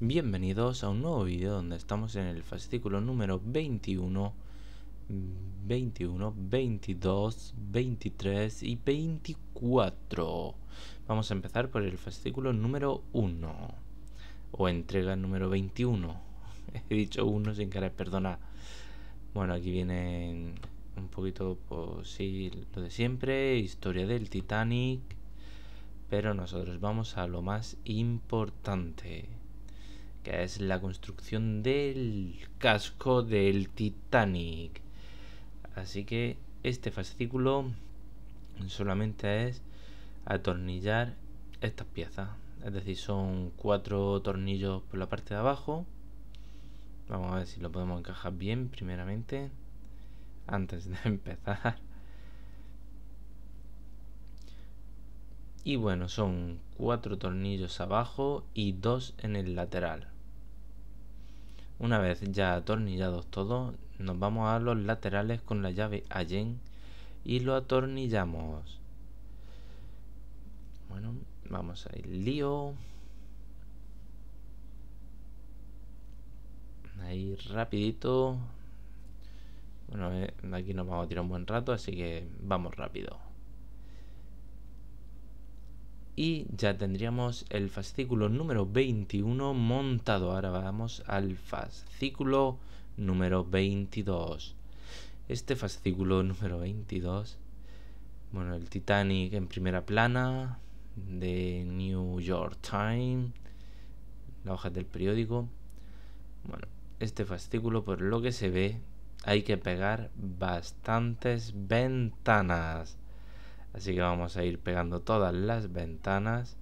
Bienvenidos a un nuevo vídeo donde estamos en el fascículo número 21, 21, 22, 23 y 24. Vamos a empezar por el fascículo número 1 o entrega número 21. He dicho 1 sin querer, perdonar. Bueno, aquí vienen un poquito, pues sí, lo de siempre, historia del Titanic. Pero nosotros vamos a lo más importante que es la construcción del casco del Titanic. Así que este fascículo solamente es atornillar estas piezas. Es decir, son cuatro tornillos por la parte de abajo. Vamos a ver si lo podemos encajar bien primeramente. Antes de empezar. Y bueno, son cuatro tornillos abajo y dos en el lateral. Una vez ya atornillados todos, nos vamos a los laterales con la llave Allen y lo atornillamos. Bueno, vamos a ir lío. Ahí rapidito. Bueno, eh, aquí nos vamos a tirar un buen rato, así que vamos rápido y ya tendríamos el fascículo número 21 montado. Ahora vamos al fascículo número 22. Este fascículo número 22, bueno, el Titanic en primera plana, de New York Times, la hoja del periódico. Bueno, este fascículo, por lo que se ve, hay que pegar bastantes ventanas. Así que vamos a ir pegando todas las ventanas.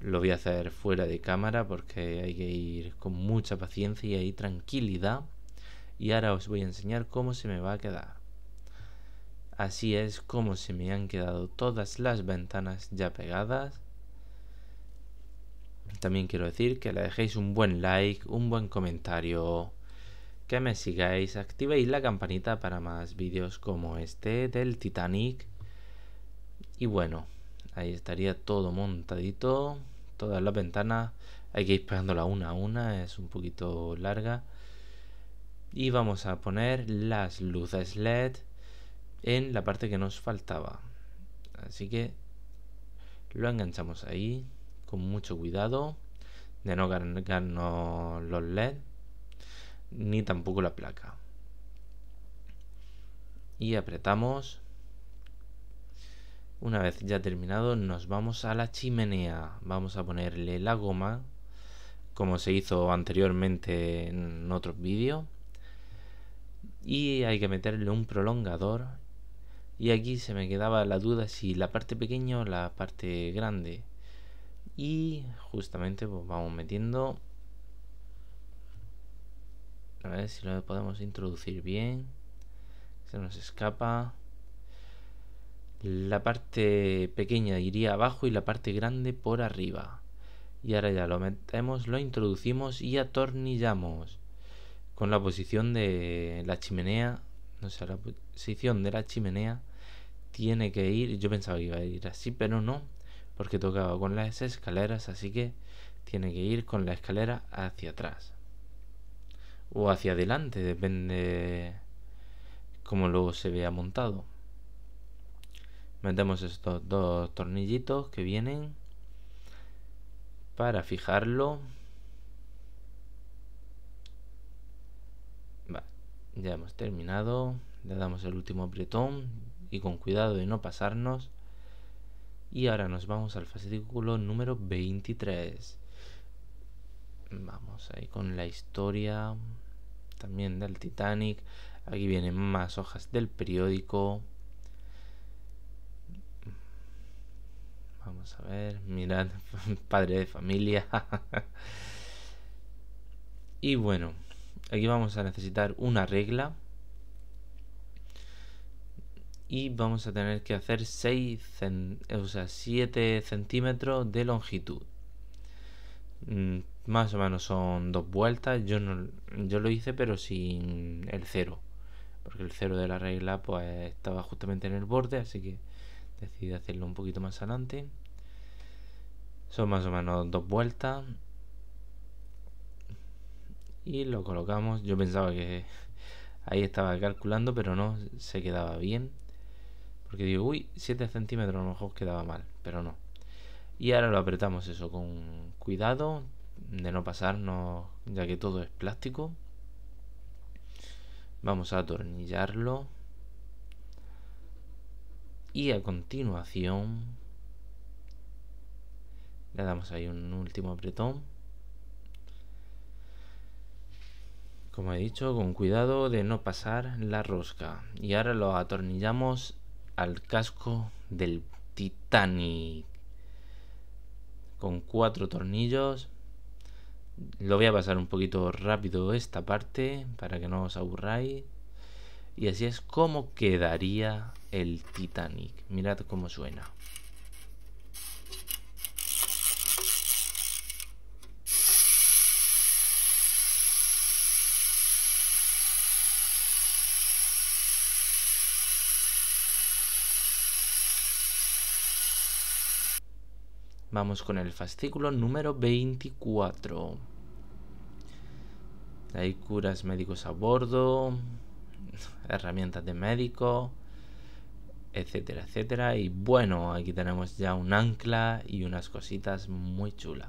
Lo voy a hacer fuera de cámara porque hay que ir con mucha paciencia y tranquilidad. Y ahora os voy a enseñar cómo se me va a quedar. Así es como se me han quedado todas las ventanas ya pegadas. También quiero decir que le dejéis un buen like, un buen comentario, que me sigáis, activéis la campanita para más vídeos como este del Titanic y bueno, ahí estaría todo montadito, todas las ventanas. Hay que ir pegándola una a una, es un poquito larga. Y vamos a poner las luces LED en la parte que nos faltaba. Así que lo enganchamos ahí con mucho cuidado de no cargarnos los LED ni tampoco la placa. Y apretamos una vez ya terminado nos vamos a la chimenea. Vamos a ponerle la goma como se hizo anteriormente en otro vídeo Y hay que meterle un prolongador. Y aquí se me quedaba la duda si la parte pequeña o la parte grande. Y justamente pues, vamos metiendo. A ver si lo podemos introducir bien. Se nos escapa la parte pequeña iría abajo y la parte grande por arriba. Y ahora ya lo metemos, lo introducimos y atornillamos con la posición de la chimenea. No sé, la posición de la chimenea tiene que ir. Yo pensaba que iba a ir así, pero no, porque tocaba con las escaleras, así que tiene que ir con la escalera hacia atrás o hacia adelante, depende cómo luego se vea montado metemos estos dos tornillitos que vienen para fijarlo ya hemos terminado le damos el último apretón y con cuidado de no pasarnos y ahora nos vamos al fascículo número 23 vamos ahí con la historia también del Titanic aquí vienen más hojas del periódico Vamos a ver, mirad, padre de familia. y bueno, aquí vamos a necesitar una regla. Y vamos a tener que hacer 6 eh, o 7 centímetros de longitud. Mm, más o menos son dos vueltas. Yo, no, yo lo hice pero sin el cero. Porque el cero de la regla pues estaba justamente en el borde, así que decidí hacerlo un poquito más adelante. Son más o menos dos vueltas. Y lo colocamos. Yo pensaba que ahí estaba calculando, pero no, se quedaba bien. Porque digo, uy, 7 centímetros a lo mejor quedaba mal, pero no. Y ahora lo apretamos eso con cuidado de no pasarnos, ya que todo es plástico. Vamos a atornillarlo. Y a continuación le damos ahí un último apretón. Como he dicho, con cuidado de no pasar la rosca. Y ahora lo atornillamos al casco del Titanic. Con cuatro tornillos. Lo voy a pasar un poquito rápido esta parte para que no os aburráis. Y así es como quedaría el Titanic. Mirad cómo suena. Vamos con el fascículo número 24. Hay curas médicos a bordo, herramientas de médico, etcétera, etcétera. Y bueno, aquí tenemos ya un ancla y unas cositas muy chulas.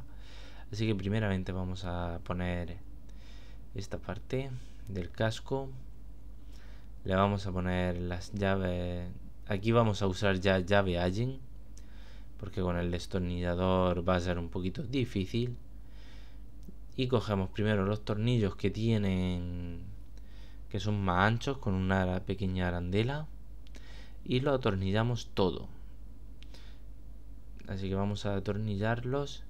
Así que primeramente vamos a poner esta parte del casco. Le vamos a poner las llaves. Aquí vamos a usar ya llave allen Porque con el destornillador va a ser un poquito difícil. Y cogemos primero los tornillos que tienen que son más anchos con una pequeña arandela y lo atornillamos todo así que vamos a atornillarlos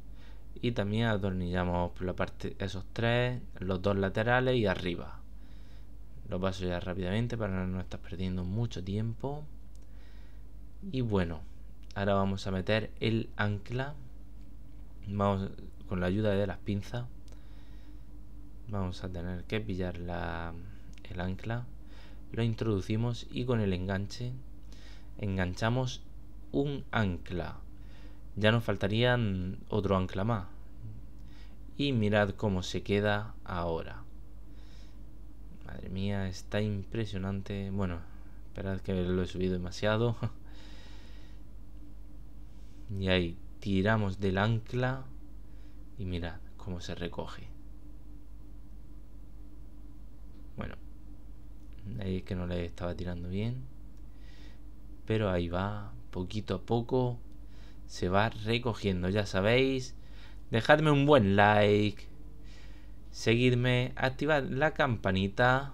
y también atornillamos por la parte esos tres los dos laterales y arriba lo paso ya rápidamente para no estar perdiendo mucho tiempo y bueno ahora vamos a meter el ancla vamos con la ayuda de las pinzas vamos a tener que pillar la el ancla, lo introducimos y con el enganche enganchamos un ancla. Ya nos faltarían otro ancla más. Y mirad cómo se queda ahora. Madre mía, está impresionante. Bueno, esperad que lo he subido demasiado. y ahí tiramos del ancla y mirad cómo se recoge. Bueno, es que no le estaba tirando bien pero ahí va poquito a poco se va recogiendo ya sabéis dejadme un buen like seguidme activad la campanita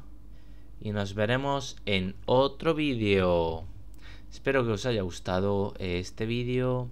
y nos veremos en otro vídeo espero que os haya gustado este vídeo